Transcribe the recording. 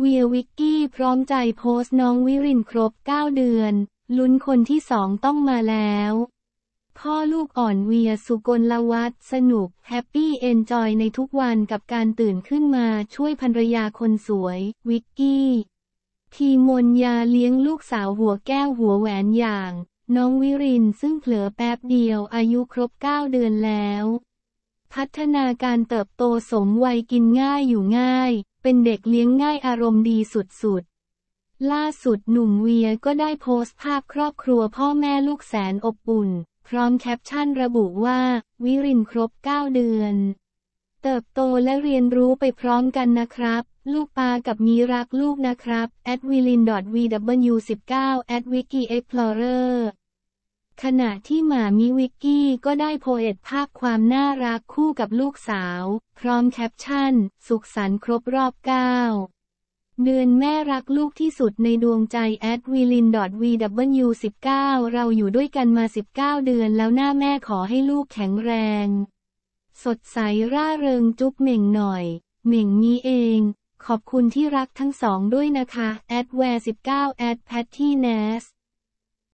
เวียวิกกี้พร้อมใจโพสต์น้องวิรินครบ 9 เดือน ลุ้นคนที่สองต้องมาแล้ว พ่อลูกอ่อนเวียสุกลวั์สนุกแฮปปี้เอนจอยในทุกวันกับการตื่นขึ้นมาช่วยภรรยาคนสวย วิกกี้ทีมนยาเลี้ยงลูกสาวหัวแก้วหัวแหวนอย่าง น้องวิรินซึ่งเผลอแป๊บเดียวอายุครบ 9 เดือนแล้วพัฒนาการเติบโตสมวัยกินง่ายอยู่ง่าย เป็นเด็กเลี้ยงง่ายอารมณ์ดีสุดๆล่าสุดหนุ่มเวียก็ได้โพสต์ภาพครอบครัวพ่อแม่ลูกแสนอบอุ่น พร้อมแคปชั่นระบุว่า วิรินครบ 9 เดือน เติบโตและเรียนรู้ไปพร้อมกันนะครับ ลูกปากับมีรักลูกนะครับ at w i l i n v w 1 9 at wiki explorer ขณะที่หมามิวิกกี้ก็ได้โพเอตภาพความน่ารักคู่กับลูกสาว พร้อมแคปชั่น สุขสันต์ครบรอบ 9เดือนแม่รักลูกที่สุดในดวงใจ at w i l i วีดับเราอยู่ด้วยกันมา 19 เดือนแล้วหน้าแม่ขอให้ลูกแข็งแรง สดใสร่าเริงจุ๊บเหม่งหน่อย เหม่งนี้เอง ขอบคุณที่รักทั้งสองด้วยนะคะแแอดวร์สิบเก้าแอดแพตตี้เนส